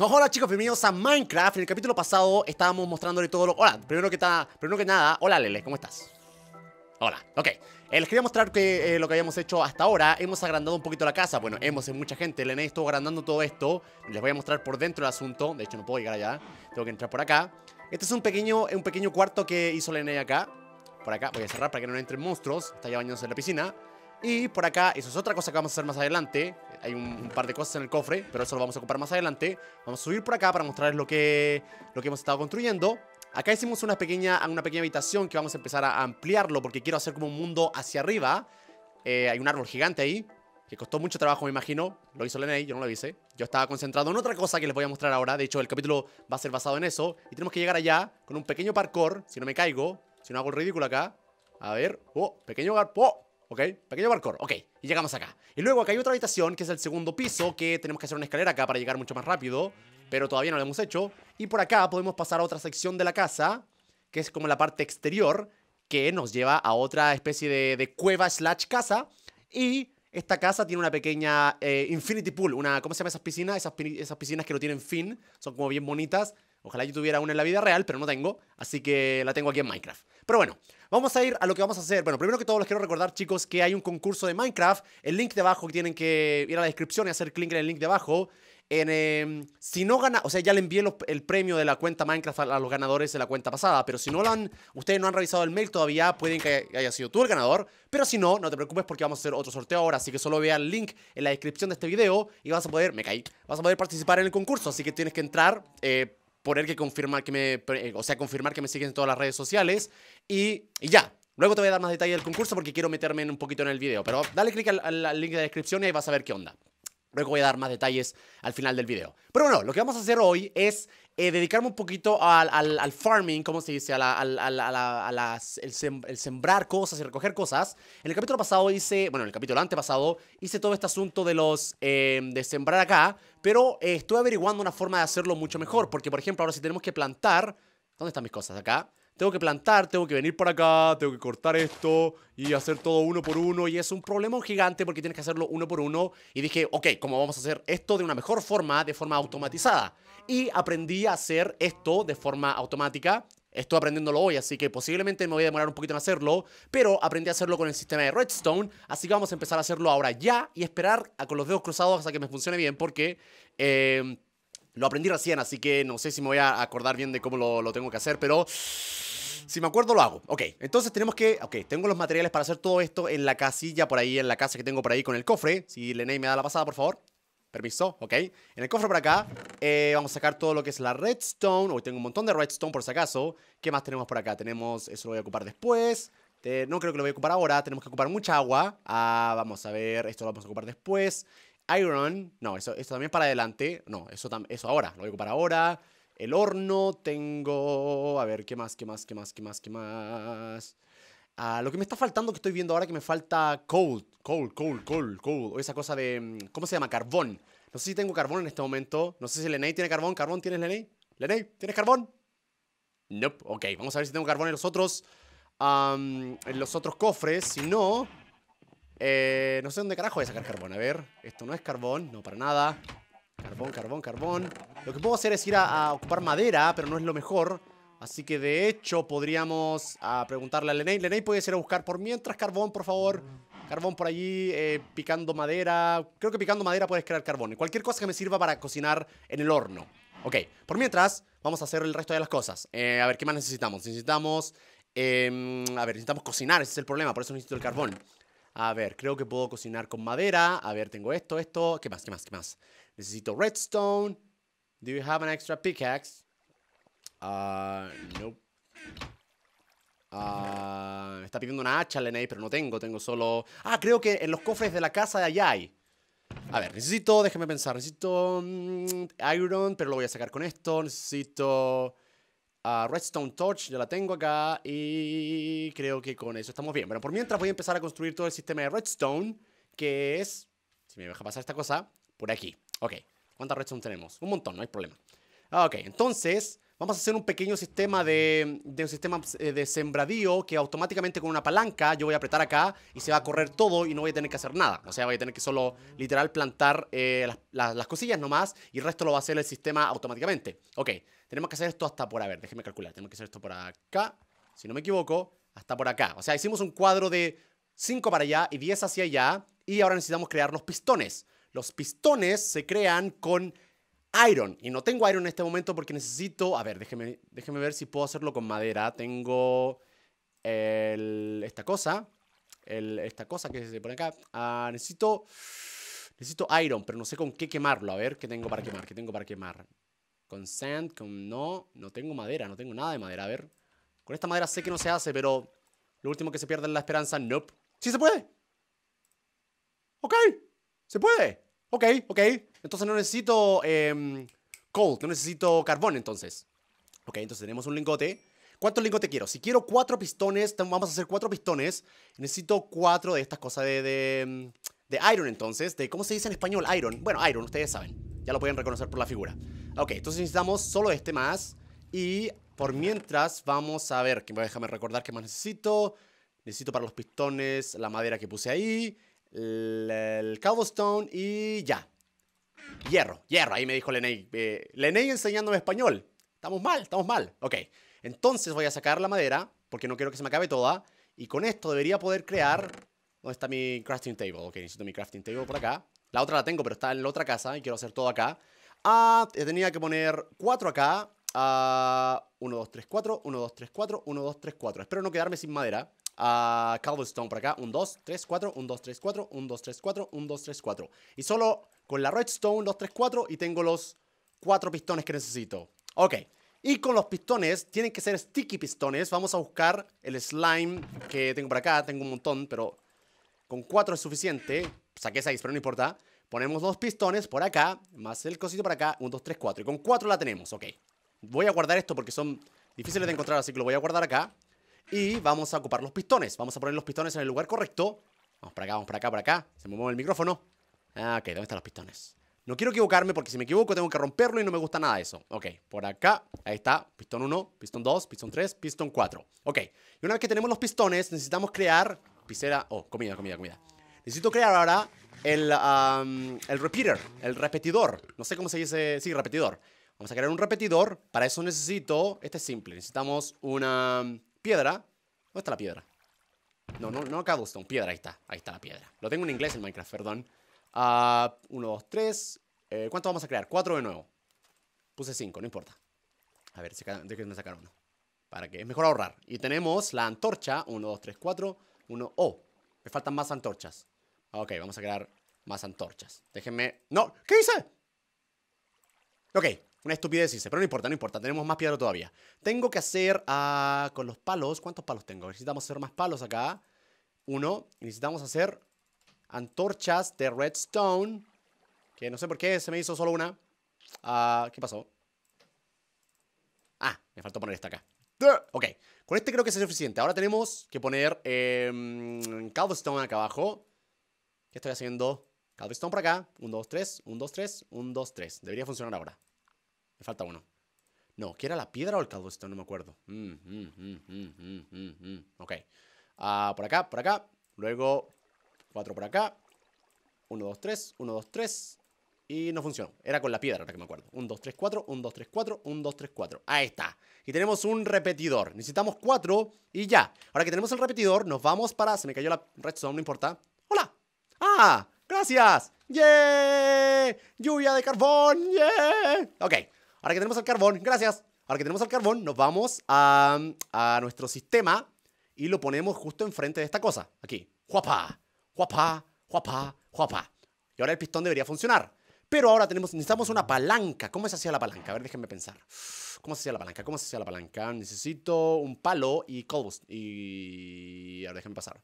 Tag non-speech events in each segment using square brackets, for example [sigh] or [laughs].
Hola chicos, bienvenidos a Minecraft. En el capítulo pasado estábamos mostrándole todo lo... Hola, primero que, primero que nada, hola Lele, ¿cómo estás? Hola, ok. Eh, les quería mostrar que eh, lo que habíamos hecho hasta ahora, hemos agrandado un poquito la casa. Bueno, hemos, hecho eh, mucha gente, Lene estuvo agrandando todo esto. Les voy a mostrar por dentro el asunto. De hecho, no puedo llegar allá, tengo que entrar por acá. Este es un pequeño, un pequeño cuarto que hizo Lene acá. Por acá, voy a cerrar para que no entren monstruos. Está ya bañándose en la piscina. Y por acá, eso es otra cosa que vamos a hacer más adelante hay un, par de cosas en el cofre, pero eso lo vamos a comprar más adelante. Vamos a subir por acá para mostrarles lo que, lo que hemos estado construyendo. Acá hicimos una pequeña, una pequeña habitación que vamos a empezar a ampliarlo porque quiero hacer como un mundo hacia arriba. Eh, hay un árbol gigante ahí, que costó mucho trabajo, me imagino. Lo hizo Lenny, yo no lo hice. Yo estaba concentrado en otra cosa que les voy a mostrar ahora. De hecho, el capítulo va a ser basado en eso. Y tenemos que llegar allá con un pequeño parkour, si no me caigo, si no hago el ridículo acá. A ver, oh, pequeño... Oh, ¿ok? Pequeño barco, ok. Y llegamos acá. Y luego acá hay otra habitación, que es el segundo piso, que tenemos que hacer una escalera acá para llegar mucho más rápido, pero todavía no lo hemos hecho. Y por acá podemos pasar a otra sección de la casa, que es como la parte exterior, que nos lleva a otra especie de, cueva slash casa. Y esta casa tiene una pequeña eh, infinity pool, una, ¿cómo se llama esas piscinas? Esas, esas piscinas que no tienen fin, son como bien bonitas. Ojalá yo tuviera una en la vida real, pero no tengo, así que la tengo aquí en Minecraft. Pero bueno, Vamos a ir a lo que vamos a hacer. Bueno, primero que todo les quiero recordar, chicos, que hay un concurso de Minecraft. El link de abajo, tienen que ir a la descripción y hacer clic en el link de abajo. En, em, si no gana, o sea, ya le envié el premio de la cuenta Minecraft a, los ganadores de la cuenta pasada, pero si no lo han, ustedes no han revisado el mail todavía, pueden que haya, sido tú el ganador, pero si no, no te preocupes porque vamos a hacer otro sorteo ahora, así que solo vea el link en la descripción de este video y vas a poder, me caí, vas a poder participar en el concurso, así que tienes que entrar, eh, poner que confirmar que me, eh, o sea, confirmar que me siguen en todas las redes sociales y, y ya. Luego te voy a dar más detalle del concurso porque quiero meterme un poquito en el video, pero dale click al, link de la descripción y ahí vas a ver qué onda. Luego voy a dar más detalles al final del video. Pero bueno, lo que vamos a hacer hoy es eh, dedicarme un poquito al, farming, como se dice? A el, sembrar cosas y recoger cosas. En el capítulo pasado hice, bueno, en el capítulo antepasado, hice todo este asunto de los, em, de sembrar acá, pero eh, estoy averiguando una forma de hacerlo mucho mejor, porque por ejemplo, ahora si tenemos que plantar, ¿dónde están mis cosas? Acá tengo que plantar, tengo que venir para acá, tengo que cortar esto y hacer todo uno por uno. Y es un problema gigante porque tienes que hacerlo uno por uno. Y dije, ok, ¿cómo vamos a hacer esto de una mejor forma, de forma automatizada? Y aprendí a hacer esto de forma automática. Estoy aprendiéndolo hoy, así que posiblemente me voy a demorar un poquito en hacerlo, pero aprendí a hacerlo con el sistema de Redstone, así que vamos a empezar a hacerlo ahora ya y esperar con los dedos cruzados hasta que me funcione bien, porque... Eh, lo aprendí recién, así que no sé si me voy a acordar bien de cómo lo tengo que hacer, pero si me acuerdo, lo hago. Ok, entonces tenemos que. Ok, tengo los materiales para hacer todo esto en la casilla por ahí, en la casa que tengo por ahí con el cofre. Si Lenei me da la pasada, por favor. Permiso, ok. En el cofre por acá eh, vamos a sacar todo lo que es la redstone. Hoy tengo un montón de redstone por si acaso. ¿Qué más tenemos por acá? Tenemos, eso lo voy a ocupar después. no creo que lo voy a ocupar ahora. Tenemos que ocupar mucha agua. Ah, vamos a ver, esto lo vamos a ocupar después. Iron, no, eso, esto también para adelante. No, eso, eso ahora, lo voy a ocupar ahora el horno, tengo... A ver, ¿qué más, qué más, qué más, qué más, qué más? Ah, lo que me está faltando que estoy viendo ahora que me falta cold, coal, coal, coal, coal, o esa cosa de... Mm, ¿Cómo se llama? Carbón. No sé si tengo carbón en este momento. No sé si Lenei tiene carbón. ¿Carbón tienes, Lenei? ¿Lenei, tienes carbón? Nope. Ok, vamos a ver si tengo carbón en los otros... en los otros cofres. Si no... Eh, no sé dónde carajo voy a sacar carbón. A ver, esto no es carbón, no para nada. Carbón, carbón, carbón. Lo que puedo hacer es ir a, ocupar madera, pero no es lo mejor. Así que de hecho podríamos a ah, preguntarle a Lenin. Lenei puede ir a buscar por mientras carbón, por favor. Carbón por allí, eh, picando madera. Creo que picando madera puedes crear carbón. cualquier cosa que me sirva para cocinar en el horno. Ok, por mientras vamos a hacer el resto de las cosas. Eh, a ver, ¿qué más necesitamos? Necesitamos... Em, a ver, necesitamos cocinar, ese es el problema, por eso necesito el carbón. A ver, creo que puedo cocinar con madera. A ver, tengo esto, esto. ¿Qué más? ¿Qué más? ¿Qué más? Necesito redstone. Do you have an extra pickaxe? Ah, nope. Ah, está pidiendo una hacha, Lenay, pero no tengo, tengo solo... Ah, creo que en los cofres de la casa de allá hay. A ver, necesito, Déjeme pensar, necesito mm, iron, pero lo voy a sacar con esto. Necesito... Redstone Torch, ya la tengo acá y creo que con eso estamos bien. Bueno, por mientras voy a empezar a construir todo el sistema de Redstone, que es, si me deja pasar esta cosa, por aquí. Ok, cuántas Redstone tenemos? Un montón, no hay problema. Ah, ok, entonces vamos a hacer un pequeño sistema de, de un sistema eh, de sembradío que automáticamente con una palanca yo voy a apretar acá y se va a correr todo y no voy a tener que hacer nada. O sea, voy a tener que solo literal plantar eh, las, las cosillas nomás y el resto lo va a hacer el sistema automáticamente. Ok, tenemos que hacer esto hasta por, a ver, calcular. Tenemos que hacer esto por acá, si no me equivoco, hasta por acá. O sea, hicimos un cuadro de 5 para allá y 10 hacia allá. Y ahora necesitamos crear los pistones. Los pistones se crean con iron. Y no tengo iron en este momento porque necesito... A ver, déjeme, déjeme ver si puedo hacerlo con madera. Tengo esta cosa. esta cosa que se pone acá. Ah, necesito... Necesito iron, pero no sé con qué quemarlo. A ver, ¿qué tengo para quemar? ¿Qué tengo para quemar? Con sand, con no. No tengo madera, no tengo nada de madera. A ver. Con esta madera sé que no se hace, pero lo último que se pierde es la esperanza. Nope. ¡Sí se puede! ¡Ok! ¡Se puede! Ok, ok. Entonces no necesito eh, em, coal, no necesito carbón entonces. Ok, entonces tenemos un lingote. ¿Cuántos lingotes quiero? Si quiero cuatro pistones, vamos a hacer cuatro pistones. Necesito cuatro de estas cosas de, de, em, de iron entonces. De, ¿Cómo se dice en español? Iron. Bueno, iron, ustedes saben. Ya lo pueden reconocer por la figura. Ok, entonces necesitamos solo este más. Y por mientras vamos a ver, que déjame recordar qué más necesito. Necesito para los pistones la madera que puse ahí, el, cobblestone y ya. Hierro, hierro, ahí me dijo Leney. Eh, enseñándome español. Estamos mal, estamos mal. Ok, entonces voy a sacar la madera porque no quiero que se me acabe toda. Y con esto debería poder crear... ¿Dónde está mi crafting table? Ok, necesito mi crafting table por acá. La otra la tengo, pero está en la otra casa y quiero hacer todo acá. Ah, eh, tenía que poner 4 acá. Ah, 1, 2, 3, 4, 1, 2, 3, 4, 1, 2, 3, 4. Espero no quedarme sin madera. Ah, cobblestone por acá. 1, 2, 3, 4, 1, 2, 3, 4, 1, 2, 3, 4, 1, 2, 3, 4. Y solo con la redstone, 2, 3, 4 y tengo los 4 pistones que necesito. Ok. Y con los pistones, tienen que ser sticky pistones. Vamos a buscar el slime que tengo por acá. Tengo un montón, pero con 4 es suficiente saqué 6, pero no importa. Ponemos dos pistones por acá, más el cosito por acá, 1, 2, 3, 4. Y con 4 la tenemos, ok. Voy a guardar esto porque son difíciles de encontrar, así que lo voy a guardar acá. Y vamos a ocupar los pistones. Vamos a poner los pistones en el lugar correcto. Vamos para acá, vamos para acá, para acá. Se me mueve el micrófono. Ah, ok, ¿dónde están los pistones? No quiero equivocarme porque si me equivoco tengo que romperlo y no me gusta nada eso. Ok, por acá, ahí está, pistón 1, pistón 2, pistón 3, pistón 4. Ok, y una vez que tenemos los pistones necesitamos crear pisera, Oh, comida, comida, comida. Necesito crear ahora el, repeater, el repetidor. No sé cómo se dice. Sí, repetidor. Vamos a crear un repetidor. Para eso necesito. Este es simple. Necesitamos una piedra. ¿Dónde está la piedra? No, no, no cobblestone. Piedra, ahí está. Ahí está la piedra. Lo tengo en inglés en Minecraft, perdón. Ah, uno, dos, tres. Eh, ¿Cuánto vamos a crear? Cuatro de nuevo. Puse cinco, no importa. A ver, déjenme sacar uno. ¿Para que, Es mejor ahorrar. Y tenemos la antorcha. Uno, dos, tres, cuatro. Uno, oh. Me faltan más antorchas. Ok, vamos a crear más antorchas. Déjenme... ¡No! ¿Qué hice? Ok, una estupidez hice, pero no importa, no importa. Tenemos más piedra todavía. Tengo que hacer ah, con los palos... ¿Cuántos palos tengo? Necesitamos hacer más palos acá. Uno. Necesitamos hacer antorchas de redstone. Que no sé por qué se me hizo solo una. Ah, ¿Qué pasó? Ah, me faltó poner esta acá. Ok, con este creo que es suficiente. Ahora tenemos que poner eh, acá abajo. ¿Qué estoy haciendo? Cada Stone por acá. 1, 2, 3, 1, 2, 3, 1, 2, 3. Debería funcionar ahora. Me falta uno. No, ¿qué era la piedra o el Stone? No me acuerdo. Mm, mm, mm, ok. Ah, por acá, por acá. Luego, 4 por acá. 1, 2, 3, 1, 2, 3. Y no funcionó. Era con la piedra, ahora que me acuerdo. 1, 2, 3, 4, 1, 2, 3, 4, 1, 2, 3, 4. Ahí está. Y tenemos un repetidor. Necesitamos 4 y ya. Ahora que tenemos el repetidor, nos vamos para... Se me cayó la redstone, no importa. ¡Ah! ¡Gracias! ¡Yeah! ¡Lluvia de carbón! ¡Yeah! Ok, ahora que tenemos el carbón, gracias. Ahora que tenemos el carbón, nos vamos a, a nuestro sistema y lo ponemos justo enfrente de esta cosa. Aquí. ¡Juapa! ¡Juapa! ¡Juapa! ¡Juapa! Y ahora el pistón debería funcionar. Pero ahora tenemos, necesitamos una palanca. ¿Cómo se hacía la palanca? A ver, déjenme pensar. ¿Cómo se hacía la palanca? ¿Cómo se hacía la palanca? Necesito un palo y cobos. Y... A ver, déjenme pasar.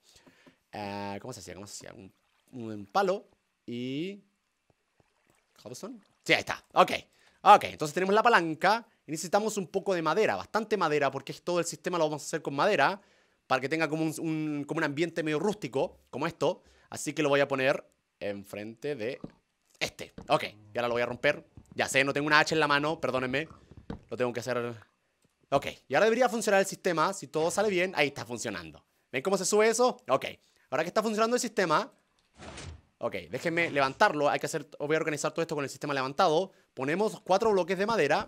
Eh, ¿Cómo se hacía? ¿Cómo se hacía? Un un palo y... ¿Hobson? Sí, ahí está. Ok. Ok, entonces tenemos la palanca necesitamos un poco de madera, bastante madera, porque todo el sistema lo vamos a hacer con madera para que tenga como un, como un ambiente medio rústico, como esto. Así que lo voy a poner enfrente de este. Ok, y ahora lo voy a romper. Ya sé, no tengo una H en la mano, perdónenme. Lo tengo que hacer... Ok, y ahora debería funcionar el sistema. Si todo sale bien, ahí está funcionando. ¿Ven cómo se sube eso? Ok, ahora que está funcionando el sistema, Ok, déjenme levantarlo. Hay que hacer, voy a organizar todo esto con el sistema levantado. Ponemos cuatro bloques de madera.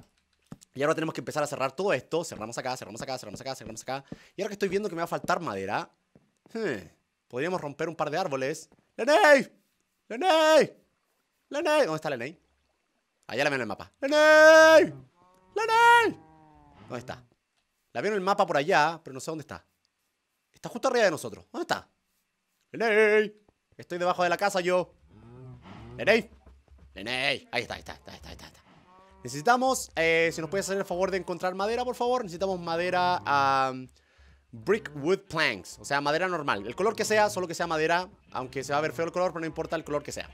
Y ahora tenemos que empezar a cerrar todo esto. Cerramos acá, cerramos acá, cerramos acá, cerramos acá. Y ahora que estoy viendo que me va a faltar madera. Hmm, podríamos romper un par de árboles. ¡Leney! ¡Leney! ¿Dónde está Leney? Allá la veo en el mapa. ¡Leney! ¿Dónde está? La veo en el mapa por allá, pero no sé dónde está. Está justo arriba de nosotros. ¿Dónde está? ¡Leney! Estoy debajo de la casa yo. ¡Leney! Ahí está, ahí está, ahí está, ahí está. Necesitamos, eh, si nos puedes hacer el favor de encontrar madera, por favor. Necesitamos madera Brickwood brick wood planks, o sea, madera normal. El color que sea, solo que sea madera, aunque se va a ver feo el color, pero no importa el color que sea.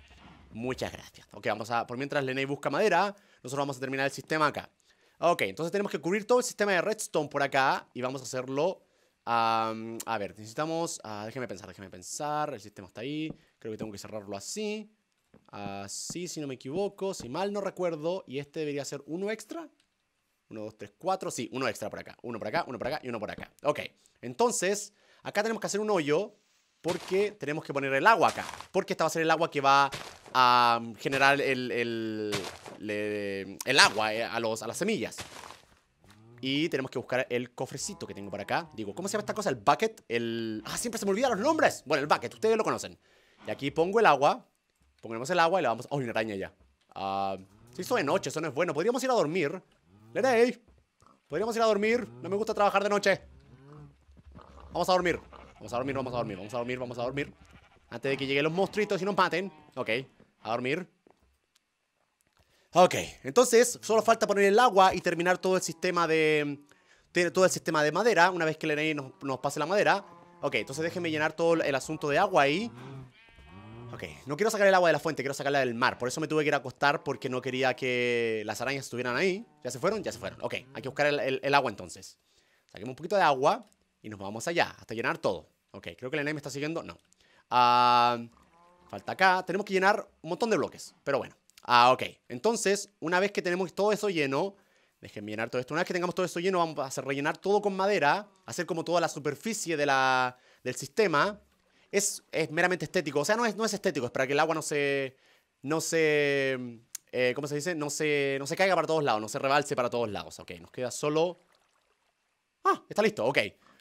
Muchas gracias. Ok, vamos a, por mientras Lenei busca madera, nosotros vamos a terminar el sistema acá. Ok, entonces tenemos que cubrir todo el sistema de redstone por acá y vamos a hacerlo a ver, necesitamos... Ah, déjeme pensar, déjeme pensar. El sistema está ahí. Creo que tengo que cerrarlo así. Así, ah, si no me equivoco. Si mal no recuerdo. Y este debería ser uno extra. Uno, dos, tres, cuatro. Sí, uno extra por acá. Uno por acá, uno por acá y uno por acá. Ok. Entonces, acá tenemos que hacer un hoyo. Porque tenemos que poner el agua acá. Porque esta va a ser el agua que va a generar el, el, agua eh, a, a las semillas. Y tenemos que buscar el cofrecito que tengo por acá. Digo, ¿cómo se llama esta cosa? El bucket. El... Ah, siempre se me olvidan los nombres. Bueno, el bucket, ustedes lo conocen. Y aquí pongo el agua. Ponemos el agua y le vamos... Oh, una araña ya. Ah, se de noche, eso no es bueno. Podríamos ir a dormir. Leney, podríamos ir a dormir. No me gusta trabajar de noche. Vamos a dormir. Vamos a dormir, vamos a dormir, vamos a dormir, vamos a dormir. Antes de que lleguen los monstruitos y nos maten. Ok, a dormir. Ok, entonces solo falta poner el agua y terminar todo el sistema de... Todo el sistema de madera, una vez que el nos, pase la madera. Ok, entonces déjenme llenar todo el asunto de agua ahí. Ok, no quiero sacar el agua de la fuente, quiero sacarla del mar. Por eso me tuve que ir a acostar porque no quería que las arañas estuvieran ahí. ¿Ya se fueron? Ya se fueron. Ok, hay que buscar el, agua entonces. Saquemos un poquito de agua y nos vamos allá, hasta llenar todo. Ok, creo que el enemigo me está siguiendo. No. Ah, falta acá. Tenemos que llenar un montón de bloques, pero bueno. Ah, ok. Entonces, una vez que tenemos todo eso lleno, déjenme llenar todo esto. Una vez que tengamos todo eso lleno, vamos a rellenar todo con madera, hacer como toda la superficie de la, del sistema. Es, es meramente estético. O sea, no es, no es estético, es para que el agua no se. No se. Eh, ¿Cómo se dice? No se, no se caiga para todos lados, no se rebalse para todos lados. Ok, nos queda solo. Ah, está listo, ok.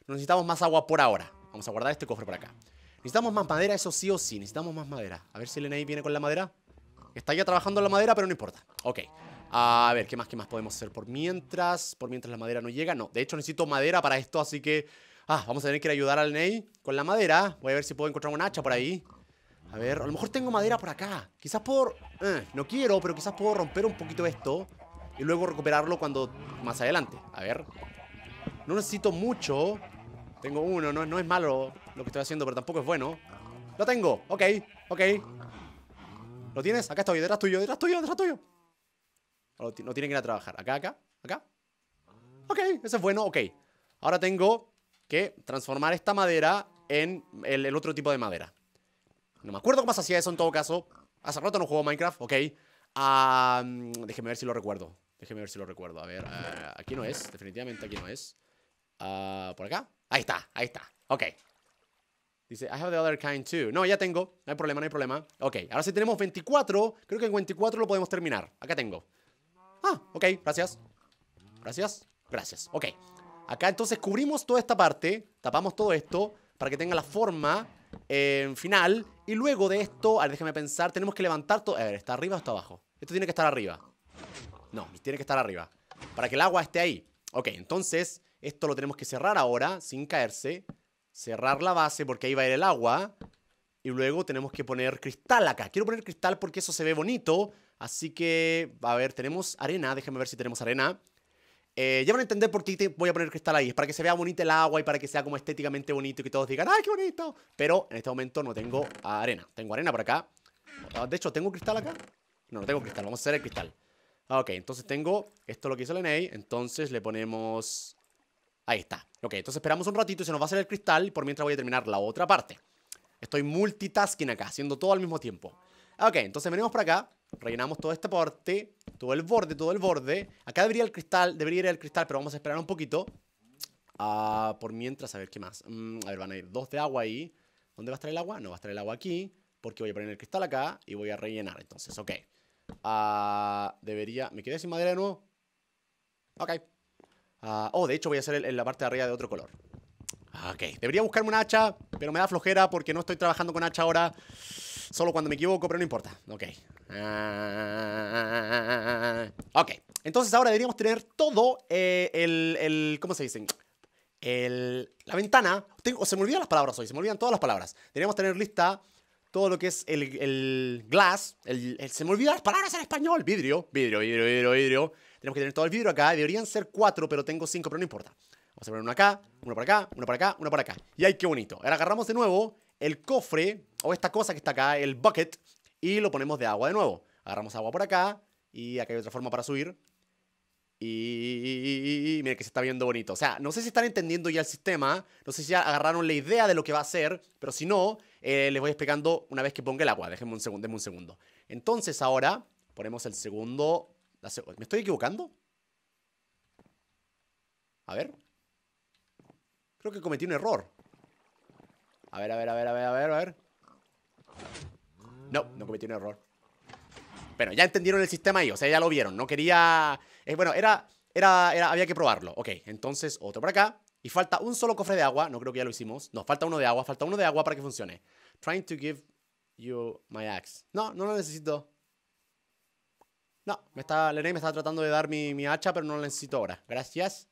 Necesitamos más agua por ahora. Vamos a guardar este cofre por acá. Necesitamos más madera, eso sí o sí. Necesitamos más madera. A ver si el viene con la madera. Está ya trabajando la madera, pero no importa. Ok. Ah, a ver, ¿qué más, más podemos hacer por mientras? Por mientras la madera no llega. No, de hecho necesito madera para esto, así que... Ah, vamos a tener que ir a ayudar al Ney con la madera. Voy a ver si puedo encontrar un hacha por ahí. A ver, a lo mejor tengo madera por acá. Quizás por... Eh, no quiero, pero quizás puedo romper un poquito esto. Y luego recuperarlo cuando... Más adelante. A ver. No necesito mucho. Tengo uno, no, no es malo lo que estoy haciendo, pero tampoco es bueno. Lo tengo. Ok, ok. ¿Lo tienes? Acá estoy, detrás tuyo, detrás tuyo, detrás tuyo. No, tiene que ir a trabajar. Acá, acá, acá. Ok, eso es bueno, ok. Ahora tengo que transformar esta madera en el, otro tipo de madera. No me acuerdo cómo se hacía eso en todo caso. Hace rato no juego Minecraft, ok. déjeme ver si lo recuerdo. Déjeme ver si lo recuerdo. A ver, eh, aquí no es. Definitivamente aquí no es. Ah, ¿Por acá? Ahí está, ahí está. Ok, Dice, I have the other kind too. No, ya tengo. No hay problema, no hay problema. Ok, ahora sí tenemos 24. Creo que en 24 lo podemos terminar. Acá tengo. Ah, ok, gracias. Gracias, gracias. Ok. Acá entonces cubrimos toda esta parte. Tapamos todo esto para que tenga la forma eh, final. Y luego de esto, a ver, déjame pensar. Tenemos que levantar todo. A ver, ¿está arriba o está abajo? Esto tiene que estar arriba. No, tiene que estar arriba. Para que el agua esté ahí. Ok, entonces esto lo tenemos que cerrar ahora sin caerse cerrar la base porque ahí va a ir el agua. Y luego tenemos que poner cristal acá. Quiero poner cristal porque eso se ve bonito. Así que, a ver, tenemos arena. Déjame ver si tenemos arena. Eh, ya van a entender por qué voy a poner cristal ahí. Es para que se vea bonito el agua y para que sea como estéticamente bonito y que todos digan, ¡ay, qué bonito! Pero en este momento no tengo arena. Tengo arena por acá. Ah, de hecho, ¿tengo cristal acá? No, no tengo cristal. Vamos a hacer el cristal. Ok, entonces tengo... Esto lo que hizo Ney, Entonces le ponemos... Ahí está. Ok, entonces esperamos un ratito y se nos va a hacer el cristal y por mientras voy a terminar la otra parte. Estoy multitasking acá, haciendo todo al mismo tiempo. Ok, entonces venimos para acá, rellenamos toda esta parte, todo el borde, todo el borde. Acá debería el cristal, debería ir el cristal, pero vamos a esperar un poquito. Ah, por mientras, a ver qué más. Mm, a ver, van a ir dos de agua ahí. ¿Dónde va a estar el agua? No va a estar el agua aquí, porque voy a poner el cristal acá y voy a rellenar. Entonces, ok. Ah, debería... ¿Me quedé sin madera de nuevo? Ok, Ah, oh, de hecho voy a hacer la parte de arriba de otro color. Ah, ok, debería buscarme una hacha, pero me da flojera porque no estoy trabajando con hacha ahora. Solo cuando me equivoco, pero no importa. Ok. Ah, ok, entonces ahora deberíamos tener todo eh, el, el... ¿Cómo se dicen? El, la ventana. se me olvidan las palabras hoy, se me olvidan todas las palabras. Deberíamos tener lista todo lo que es el, el glass. El, se me olvidan las palabras en español. vidrio, vidrio, vidrio, vidrio. Tenemos que tener todo el vidrio acá. Deberían ser cuatro, pero tengo cinco, pero no importa. Vamos a poner uno acá, uno para acá, uno para acá, uno para acá. Y ahí qué bonito. Ahora agarramos de nuevo el cofre o esta cosa que está acá, el bucket, y lo ponemos de agua de nuevo. Agarramos agua por acá y acá hay otra forma para subir. Y miren que se está viendo bonito. O sea, no sé si están entendiendo ya el sistema, no sé si ya agarraron la idea de lo que va a hacer, pero si no, eh, les voy explicando una vez que ponga el agua. Déjenme un segundo, déjenme un segundo. Entonces ahora ponemos el segundo ¿Me estoy equivocando? A ver. Creo que cometí un error. A ver, a ver, a ver, a ver, a ver, a ver. No, no cometí un error. Pero ya entendieron el sistema ahí, o sea, ya lo vieron. No quería... Eh, bueno, era, era, era... Había que probarlo. Ok, entonces otro por acá. Y falta un solo cofre de agua. No creo que ya lo hicimos. No, falta uno de agua. Falta uno de agua para que funcione. Trying to give you my axe. No, no lo necesito. No, me está, me está tratando de dar mi, hacha, pero no la necesito ahora. Gracias.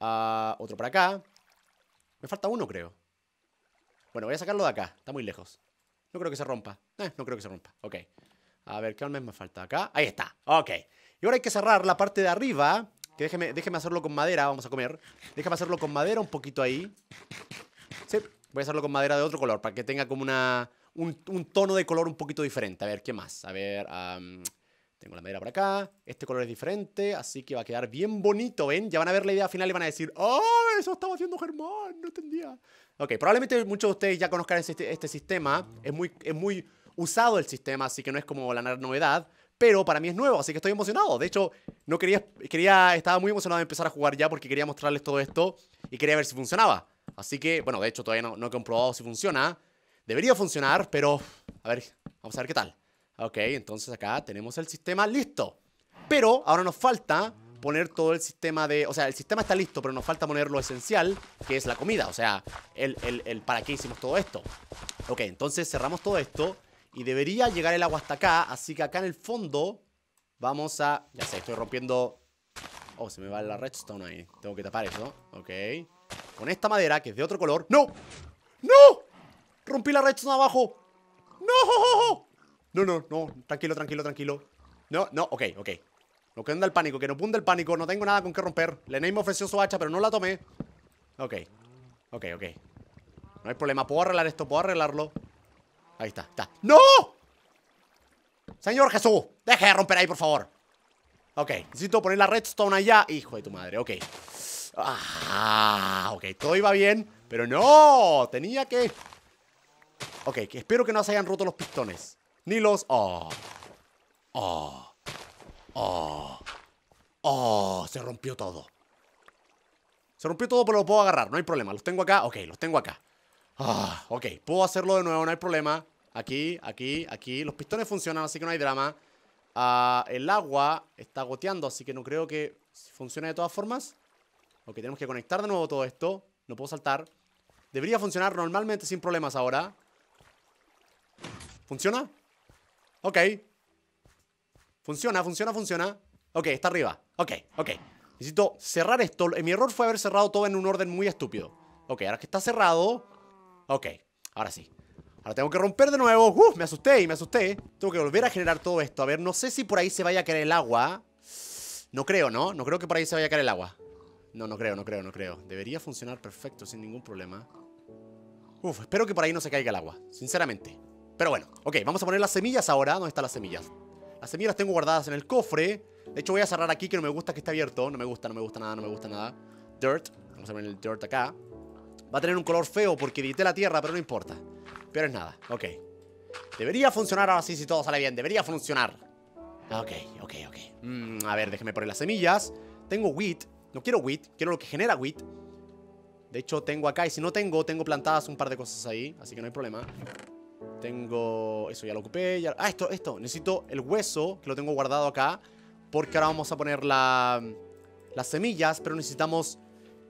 Uh, otro para acá. Me falta uno, creo. Bueno, voy a sacarlo de acá. Está muy lejos. No creo que se rompa. Eh, no creo que se rompa. Ok. A ver, ¿qué menos me falta acá? Ahí está. Ok. Y ahora hay que cerrar la parte de arriba. Que déjeme, hacerlo con madera. Vamos a comer. Déjame hacerlo con madera un poquito ahí. Sí. Voy a hacerlo con madera de otro color. Para que tenga como una... Un, tono de color un poquito diferente. A ver, ¿qué más? A ver... Um, tengo la madera por acá, este color es diferente, así que va a quedar bien bonito, ¿ven? Ya van a ver la idea final y van a decir, ¡Oh, eso estaba haciendo Germán! No entendía. Ok, probablemente muchos de ustedes ya conozcan este, este sistema, es muy, es muy usado el sistema, así que no es como la novedad, pero para mí es nuevo, así que estoy emocionado. De hecho, no quería, quería, estaba muy emocionado de empezar a jugar ya porque quería mostrarles todo esto y quería ver si funcionaba. Así que, bueno, de hecho todavía no he comprobado si funciona. Debería funcionar, pero a ver, vamos a ver qué tal. Ok, entonces acá tenemos el sistema listo. Pero ahora nos falta poner todo el sistema de... O sea, el sistema está listo, pero nos falta poner lo esencial, que es la comida. O sea, el, el, el para qué hicimos todo esto. Ok, entonces cerramos todo esto. Y debería llegar el agua hasta acá. Así que acá en el fondo vamos a... Ya sé, estoy rompiendo... Oh, se me va la redstone ahí. Tengo que tapar eso. Ok. Con esta madera, que es de otro color. ¡No! ¡No! Rompí la redstone abajo. ¡No! No, no, no, tranquilo, tranquilo, tranquilo No, no, ok, ok No que el pánico, que no punde el pánico No tengo nada con qué romper Name me ofreció su hacha, pero no la tomé Ok, ok, ok No hay problema, puedo arreglar esto, puedo arreglarlo Ahí está, está ¡No! Señor Jesús, deje de romper ahí, por favor Ok, necesito poner la redstone allá Hijo de tu madre, ok Ah, ok, todo iba bien Pero no, tenía que Ok, espero que no se hayan roto los pistones ni los ah, ah, ah, ah, se rompió todo. Se rompió todo, pero lo puedo agarrar, no hay problema. Los tengo acá, ok, los tengo acá. Ah, ok, puedo hacerlo de nuevo, no hay problema. Aquí, aquí, aquí. Los pistones funcionan, así que no hay drama. Ah, el agua está goteando, así que no creo que funcione de todas formas. Ok, tenemos que conectar de nuevo todo esto. No puedo saltar. Debería funcionar normalmente sin problemas ahora. ¿Funciona? Ok. Funciona, funciona, funciona. Ok, está arriba. Ok, ok. Necesito cerrar esto. Mi error fue haber cerrado todo en un orden muy estúpido. Ok, ahora que está cerrado. Ok, ahora sí. Ahora tengo que romper de nuevo. Uf, uh, me asusté y me asusté. Tengo que volver a generar todo esto. A ver, no sé si por ahí se vaya a caer el agua. No creo, ¿no? No creo que por ahí se vaya a caer el agua. No, no creo, no creo, no creo. Debería funcionar perfecto, sin ningún problema. Uf, espero que por ahí no se caiga el agua. Sinceramente. Pero bueno, ok, vamos a poner las semillas ahora. ¿Dónde están las semillas? Las semillas las tengo guardadas en el cofre. De hecho, voy a cerrar aquí que no me gusta que esté abierto. No me gusta, no me gusta nada, no me gusta nada. Dirt. Vamos a poner el dirt acá. Va a tener un color feo porque edité la tierra, pero no importa. Pero es nada, ok. Debería funcionar ahora sí si todo sale bien. Debería funcionar. Ah, ok, ok, ok. Mm, a ver, déjeme poner las semillas. Tengo wheat. No quiero wheat, quiero lo que genera wheat. De hecho, tengo acá, y si no tengo, tengo plantadas un par de cosas ahí, así que no hay problema. Tengo... Eso ya lo ocupé. Ya... Ah, esto, esto. Necesito el hueso, que lo tengo guardado acá. Porque ahora vamos a poner las semillas, pero necesitamos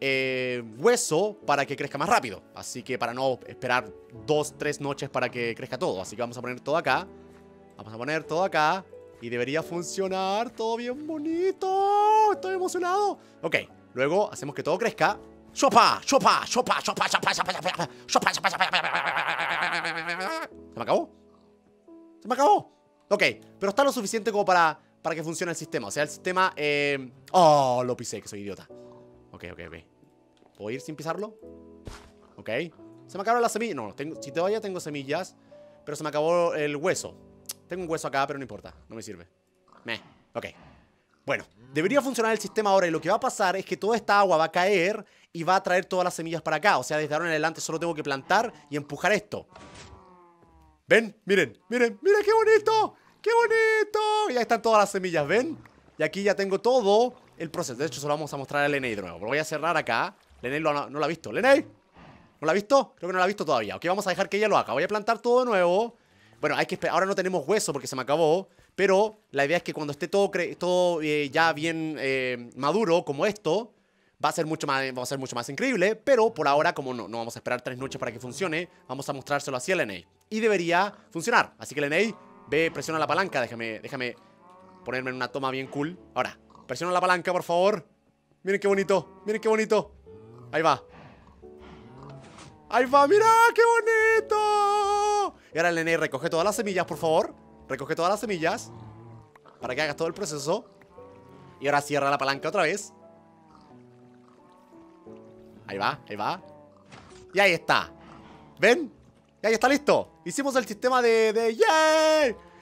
hueso para que crezca más rápido. Así que para no esperar dos, tres noches para que crezca todo. Así que vamos a poner todo acá. Vamos a poner todo acá. Y debería funcionar. Todo bien bonito. Estoy emocionado. Ok. Luego hacemos que todo crezca. ¡Sopa! ¡Chopa! ¡Chopa! ¡Chopa! ¡Chopa! ¡Sopa! ¿Se me acabó? ¿Se me acabó? Ok, pero está lo suficiente como para, para que funcione el sistema. O sea, el sistema... Eh... Oh, lo pisé, que soy idiota. Ok, ok, ok. ¿Puedo ir sin pisarlo? Ok. Se me acabó la semilla, No, tengo, si vaya tengo semillas, pero se me acabó el hueso. Tengo un hueso acá, pero no importa. No me sirve. Me, Ok. Bueno, debería funcionar el sistema ahora y lo que va a pasar es que toda esta agua va a caer y va a traer todas las semillas para acá. O sea, desde ahora en adelante solo tengo que plantar y empujar esto. ¿Ven? Miren, miren, miren qué bonito. ¡Qué bonito! Y ahí están todas las semillas, ¿ven? Y aquí ya tengo todo el proceso. De hecho, solo vamos a mostrar a Lenei de nuevo. Lo voy a cerrar acá. Lenei no, lo ha visto. ¡Lenei! ¿No lo ha visto? Creo que no lo ha visto todavía. Ok, vamos a dejar que ella lo haga. Voy a plantar todo de nuevo. Bueno, hay que esperar. Ahora no tenemos hueso porque se me acabó. Pero la idea es que cuando esté todo, todo eh, ya bien eh, maduro, como esto, va a ser mucho más, va a ser mucho más increíble. Pero por ahora, como no, no vamos a esperar tres noches para que funcione, vamos a mostrárselo así a Lenei y debería funcionar. Así que el ve, presiona la palanca, déjame, déjame ponerme en una toma bien cool. Ahora, presiona la palanca, por favor. Miren qué bonito, miren qué bonito. Ahí va. Ahí va, mira, qué bonito. Y ahora el recoge todas las semillas, por favor. Recoge todas las semillas para que hagas todo el proceso. Y ahora cierra la palanca otra vez. Ahí va, ahí va. Y ahí está. ¿Ven? Ya, está listo. Hicimos el sistema de... de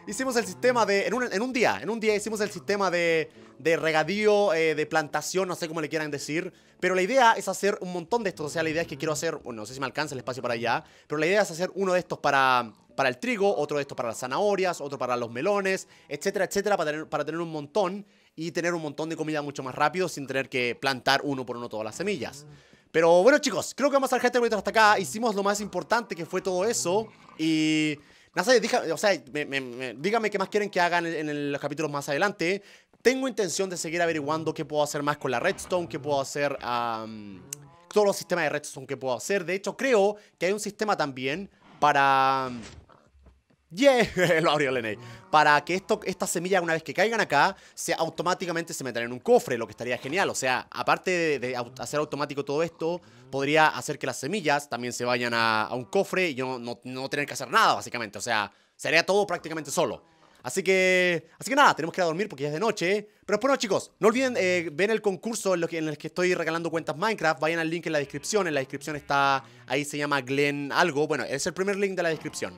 Hicimos el sistema de... En un, día, en un día hicimos el sistema de, regadío, eh, de plantación, no sé cómo le quieran decir. Pero la idea es hacer un montón de estos. O sea, la idea es que quiero hacer... Bueno, no sé si me alcanza el espacio para allá. Pero la idea es hacer uno de estos para, para el trigo, otro de estos para las zanahorias, otro para los melones, etcétera, etcétera, para para tener un montón y tener un montón de comida mucho más rápido sin tener que plantar uno por uno todas las semillas. Pero bueno chicos, creo que vamos a dejar este hasta acá. Hicimos lo más importante que fue todo eso. Y... Nada, o sea, me, qué más quieren que hagan en, los capítulos más adelante. Tengo intención de seguir averiguando qué puedo hacer más con la redstone, qué puedo hacer... todos los sistemas de redstone que puedo hacer. De hecho, creo que hay un sistema también para... Yeah, [laughs] lo abrió Leney. Para que esto, estas semillas, una vez que caigan acá, se, automáticamente se metan en un cofre, lo que estaría genial. O sea, aparte de, hacer automático todo esto, podría hacer que las semillas también se vayan a, un cofre y yo no, no, tener que hacer nada, básicamente. O sea, sería todo prácticamente solo. Así que, así que nada, tenemos que ir a dormir porque ya es de noche. Pero bueno, chicos, no olviden eh, ven el concurso en, lo en el que estoy regalando cuentas Minecraft. Vayan al link en la descripción. En la descripción está, ahí se llama Glen algo. Bueno, es el primer link de la descripción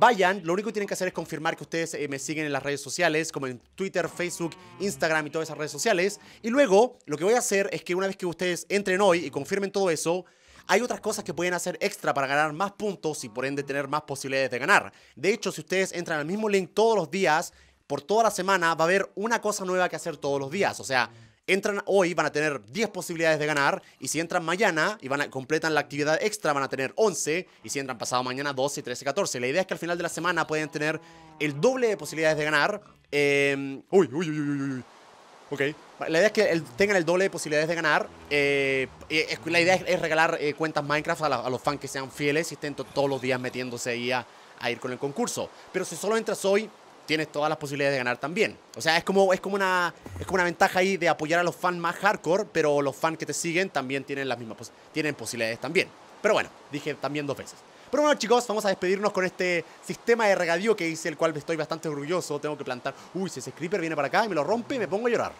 vayan. Lo único que tienen que hacer es confirmar que ustedes eh, me siguen en las redes sociales, como en Twitter, Facebook, Instagram y todas esas redes sociales. Y luego, lo que voy a hacer es que una vez que ustedes entren hoy y confirmen todo eso, hay otras cosas que pueden hacer extra para ganar más puntos y por ende tener más posibilidades de ganar. De hecho, si ustedes entran al mismo link todos los días, por toda la semana va a haber una cosa nueva que hacer todos los días. O sea, entran hoy van a tener 10 posibilidades de ganar y si entran mañana y van a, completan la actividad extra van a tener 11 y si entran pasado mañana 12, 13, 14. La idea es que al final de la semana pueden tener el doble de posibilidades de ganar. uy, uy, uy, uy, uy. Ok. La idea es que tengan el doble de posibilidades de ganar. la idea es, regalar cuentas Minecraft a, los fans que sean fieles y estén todos los días metiéndose ahí a ir con el concurso. Pero si solo entras hoy, tienes todas las posibilidades de ganar también. O sea, es como, es como, una, una ventaja ahí de apoyar a los fans más hardcore, pero los fans que te siguen también tienen las mismas tienen posibilidades también. Pero bueno, dije también dos veces. Pero bueno, chicos, vamos a despedirnos con este sistema de regadío que hice, el cual estoy bastante orgulloso. Tengo que plantar. Uy, si ese creeper viene para acá y me lo rompe, me pongo a llorar.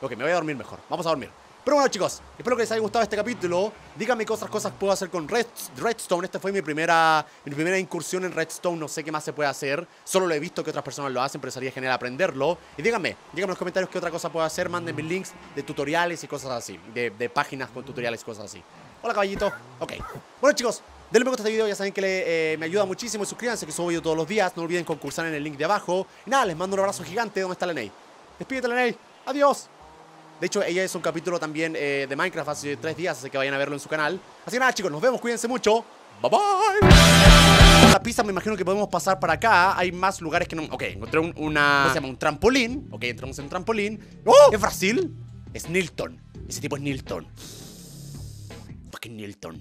Ok, me voy a dormir mejor. Vamos a dormir. Pero bueno chicos, espero que les haya gustado este capítulo. Díganme qué otras cosas puedo hacer con Redstone. Esta fue mi primera, mi primera incursión en Redstone. No sé qué más se puede hacer. Solo lo he visto que otras personas lo hacen, pero sería genial aprenderlo. Y díganme, díganme en los comentarios qué otra cosa puedo hacer. Mándenme links de tutoriales y cosas así. De, páginas con tutoriales y cosas así. Hola caballito. Ok. Bueno chicos, Denle me gusta a este video, ya saben que eh, me ayuda muchísimo. Suscríbanse que subo yo todos los días. No olviden concursar en el link de abajo. Y nada, les mando un abrazo gigante. ¿Dónde está Ney? Despídete, Ney, Adiós. De hecho, ella es un capítulo también eh, de Minecraft hace tres días, así que vayan a verlo en su canal. Así que nada, chicos, nos vemos, cuídense mucho. Bye bye. La pista me imagino que podemos pasar para acá. Hay más lugares que no. Ok, encontré una. ¿Cómo se llama? Un trampolín. Ok, entramos en un trampolín. ¡Oh! ¿Es Brasil? Es Nilton. Ese tipo es Nilton. Fucking Nilton.